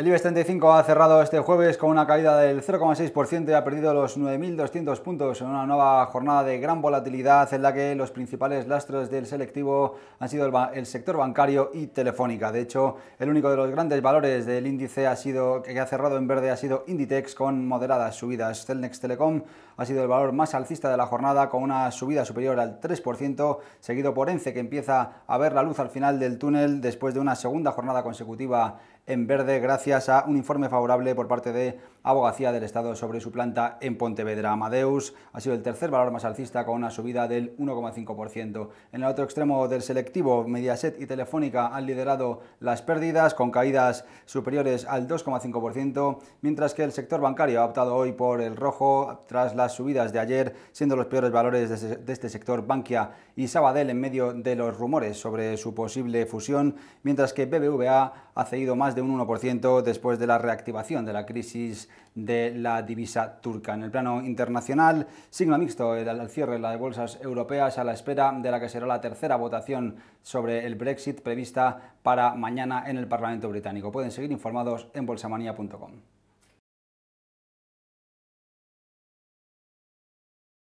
El IBEX 35 ha cerrado este jueves con una caída del 0,6% y ha perdido los 9.200 puntos en una nueva jornada de gran volatilidad en la que los principales lastros del selectivo han sido el, sector bancario y telefónica. De hecho, el único de los grandes valores del índice ha sido, que ha cerrado en verde ha sido Inditex con moderadas subidas. Celnex Telecom ha sido el valor más alcista de la jornada con una subida superior al 3%, seguido por ENCE que empieza a ver la luz al final del túnel después de una segunda jornada consecutiva en verde gracias a un informe favorable por parte de Abogacía del Estado sobre su planta en Pontevedra. Amadeus ha sido el tercer valor más alcista con una subida del 1,5%. En el otro extremo del selectivo, Mediaset y Telefónica han liderado las pérdidas con caídas superiores al 2,5%, mientras que el sector bancario ha optado hoy por el rojo tras las subidas de ayer, siendo los peores valores de este sector Bankia y Sabadell en medio de los rumores sobre su posible fusión, mientras que BBVA ha cedido más de un 1% después de la reactivación de la crisis de la divisa turca. En el plano internacional, signo mixto al cierre de las bolsas europeas a la espera de la que será la tercera votación sobre el Brexit prevista para mañana en el Parlamento británico. Pueden seguir informados en bolsamanía.com.